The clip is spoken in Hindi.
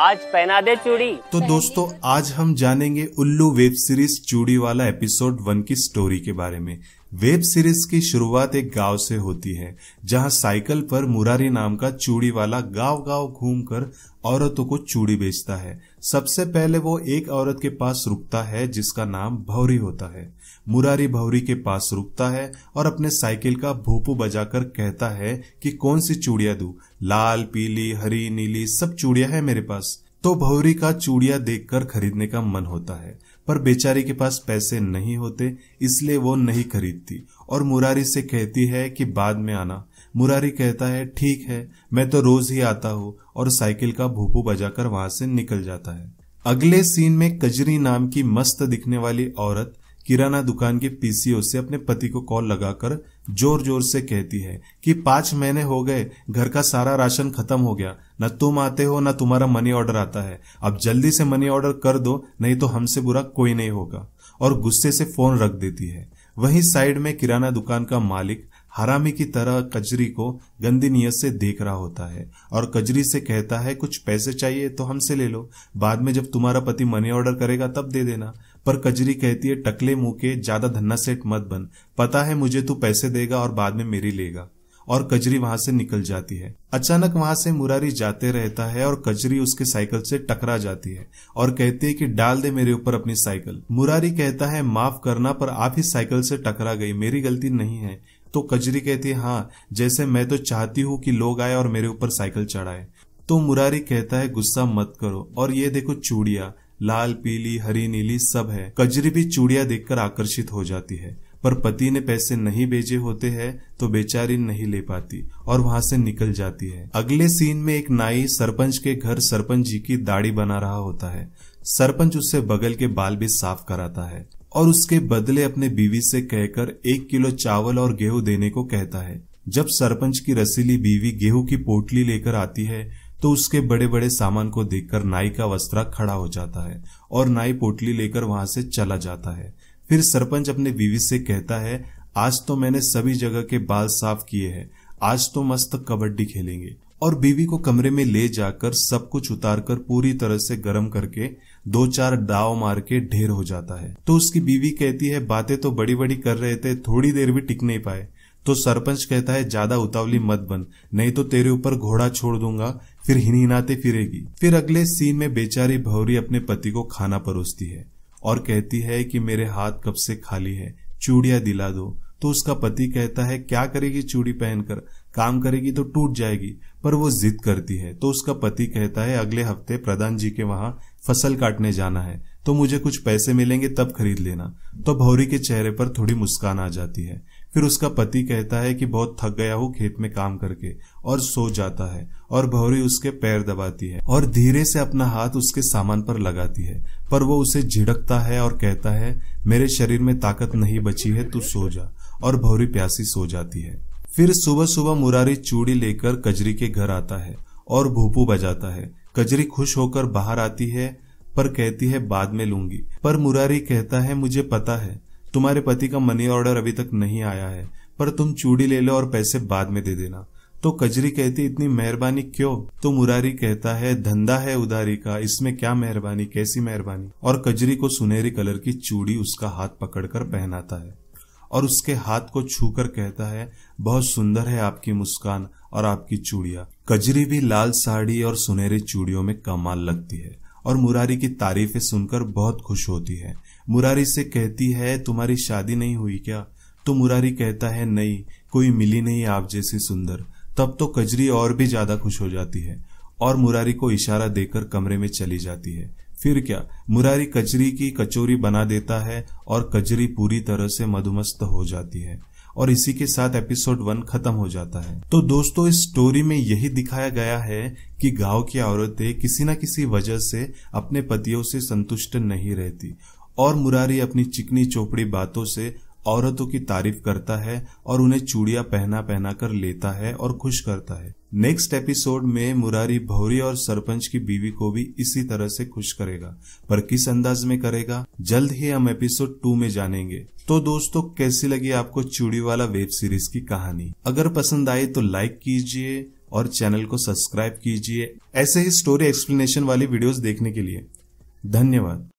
आज पहना दे चूड़ी तो दोस्तों आज हम जानेंगे उल्लू वेब सीरीज चूड़ी वाला एपिसोड वन की स्टोरी के बारे में वेब सीरीज की शुरुआत एक गांव से होती है जहां साइकिल पर मुरारी नाम का चूड़ी वाला गांव गांव घूमकर औरतों को चूड़ी बेचता है सबसे पहले वो एक औरत के पास रुकता है जिसका नाम भौरी होता है मुरारी भौरी के पास रुकता है और अपने साइकिल का भोपू बजाकर कहता है कि कौन सी चूड़िया दू लाल पीली हरी नीली सब चूड़िया है मेरे पास तो भौरी का चूड़िया देखकर खरीदने का मन होता है पर बेचारी के पास पैसे नहीं होते इसलिए वो नहीं खरीदती और मुरारी से कहती है कि बाद में आना मुरारी कहता है ठीक है मैं तो रोज ही आता हूँ और साइकिल का भूपू बजाकर वहां से निकल जाता है अगले सीन में कजरी नाम की मस्त दिखने वाली औरत किराना दुकान के पीसीओ से अपने पति को कॉल लगाकर जोर जोर से कहती है कि पांच महीने हो गए घर का सारा राशन खत्म हो गया न तुम आते हो न तुम्हारा मनी ऑर्डर आता है अब जल्दी से मनी ऑर्डर कर दो नहीं तो हमसे बुरा कोई नहीं होगा और गुस्से से फोन रख देती है वहीं साइड में किराना दुकान का मालिक हरामी की तरह कजरी को गंदी नियत से देख रहा होता है और कजरी से कहता है कुछ पैसे चाहिए तो हमसे ले लो बाद में जब तुम्हारा पति मनी ऑर्डर करेगा तब दे देना पर कजरी कहती है टकले मुंह के ज्यादा धन्ना सेठ मत बन पता है मुझे तू पैसे देगा और बाद में मेरी लेगा और कजरी वहां से निकल जाती है अचानक वहां से मुरारी जाते रहता है और कजरी उसके साइकिल से टकरा जाती है और कहती है कि डाल दे मेरे ऊपर अपनी साइकिल मुरारी कहता है माफ करना पर आप ही साइकिल से टकरा गई मेरी गलती नहीं है तो कजरी कहती है हाँ जैसे मैं तो चाहती हूँ कि लोग आए और मेरे ऊपर साइकिल चढ़ाए तो मुरारी कहता है गुस्सा मत करो और ये देखो चूड़िया लाल पीली हरी नीली सब है कजरी भी चूड़िया देखकर आकर्षित हो जाती है पर पति ने पैसे नहीं भेजे होते हैं तो बेचारी नहीं ले पाती और वहां से निकल जाती है अगले सीन में एक नाई सरपंच के घर सरपंच जी की दाढ़ी बना रहा होता है सरपंच उससे बगल के बाल भी साफ कराता है और उसके बदले अपने बीवी से कहकर एक किलो चावल और गेहूं देने को कहता है जब सरपंच की रसीली बीवी गेहूं की पोटली लेकर आती है तो उसके बड़े बड़े सामान को देखकर नाई का वस्त्रा खड़ा हो जाता है और नाई पोटली लेकर वहां से चला जाता है फिर सरपंच अपने बीवी से कहता है आज तो मैंने सभी जगह के बाल साफ किए हैं आज तो मस्त कबड्डी खेलेंगे और बीवी को कमरे में ले जाकर सब कुछ उतारकर पूरी तरह से गर्म करके दो चार दाव मार के ढेर हो जाता है तो उसकी बीवी कहती है बातें तो बड़ी बड़ी कर रहे थे थोड़ी देर भी टिक नहीं पाए तो सरपंच कहता है ज्यादा उतावली मत बन नहीं तो तेरे ऊपर घोड़ा छोड़ दूंगा फिर हिनहिनाते फिरेगी फिर अगले सीन में बेचारी भौरी अपने पति को खाना परोसती है और कहती है कि मेरे हाथ कब से खाली है चूड़िया दिला दो तो उसका पति कहता है क्या करेगी चूड़ी पहनकर काम करेगी तो टूट जाएगी पर वो जिद करती है तो उसका पति कहता है अगले हफ्ते प्रधान जी के वहां फसल काटने जाना है तो मुझे कुछ पैसे मिलेंगे तब खरीद लेना तो भौरी के चेहरे पर थोड़ी मुस्कान आ जाती है फिर उसका पति कहता है कि बहुत थक गया हूँ खेत में काम करके और सो जाता है और भौरी उसके पैर दबाती है और धीरे से अपना हाथ उसके सामान पर लगाती है पर वो उसे झिड़कता है और कहता है मेरे शरीर में ताकत नहीं बची है तू सो जा और भौरी प्यासी सो जाती है फिर सुबह सुबह मुरारी चूड़ी लेकर कजरी के घर आता है और भूपू बजाता है कजरी खुश होकर बाहर आती है पर कहती है बाद में लूंगी पर मुरारी कहता है मुझे पता है तुम्हारे पति का मनी ऑर्डर अभी तक नहीं आया है पर तुम चूड़ी ले लो और पैसे बाद में दे देना तो कजरी कहती इतनी मेहरबानी क्यों तो मुरारी कहता है धंधा है उधारी का इसमें क्या मेहरबानी कैसी मेहरबानी और कजरी को सुनहरी कलर की चूड़ी उसका हाथ पकड़कर पहनाता है और उसके हाथ को छूकर कहता है बहुत सुंदर है आपकी मुस्कान और आपकी चूड़िया कजरी भी लाल साड़ी और सुनहरी चूड़ियों में कमाल लगती है और मुरारी की तारीफें सुनकर बहुत खुश होती है मुरारी से कहती है तुम्हारी शादी नहीं हुई क्या तो मुरारी कहता है नहीं कोई मिली नहीं आप जैसी सुंदर तब तो कजरी और भी ज्यादा खुश हो जाती है और मुरारी को इशारा देकर कमरे में चली जाती है फिर क्या मुरारी कचरी की कचोरी बना देता है और कचरी पूरी तरह से मधुमस्त हो जाती है और इसी के साथ एपिसोड वन खत्म हो जाता है तो दोस्तों इस स्टोरी में यही दिखाया गया है कि गांव की औरतें किसी न किसी वजह से अपने पतियों से संतुष्ट नहीं रहती और मुरारी अपनी चिकनी चोपड़ी बातों से औरतों की तारीफ करता है और उन्हें चूड़िया पहना पहना कर लेता है और खुश करता है नेक्स्ट एपिसोड में मुरारी भौरी और सरपंच की बीवी को भी इसी तरह से खुश करेगा पर किस अंदाज में करेगा जल्द ही हम एपिसोड टू में जानेंगे तो दोस्तों कैसी लगी आपको चूड़ी वाला वेब सीरीज की कहानी अगर पसंद आई तो लाइक कीजिए और चैनल को सब्सक्राइब कीजिए ऐसे ही स्टोरी एक्सप्लेनेशन वाली वीडियोस देखने के लिए धन्यवाद